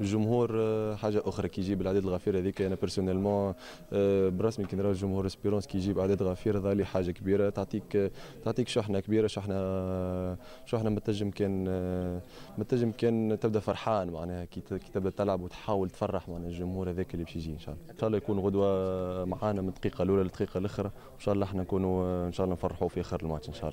الجمهور آه، حاجه اخرى كي يجيب العدد الغفير هذيك انا بيرسونيلمون برسمي كي نرى الجمهور اسبيرونس كي يجيب عدد غفير ظالي حاجه كبيره تعطيك آه، تعطيك شحنه كبيره شحنه شحنه متجم كان آه، متجم كان تبدا فرحان معناها كي تبدا تلعب وتحاول تفرح معناها الجمهور هذاك اللي باش يجي ان شاء الله ان شاء الله يكون غدوه معانا من الدقيقه الاولى للدقيقه الاخرى ان شاء الله احنا نكونوا ان شاء الله نفرحوا في اخر الماتش ان شاء الله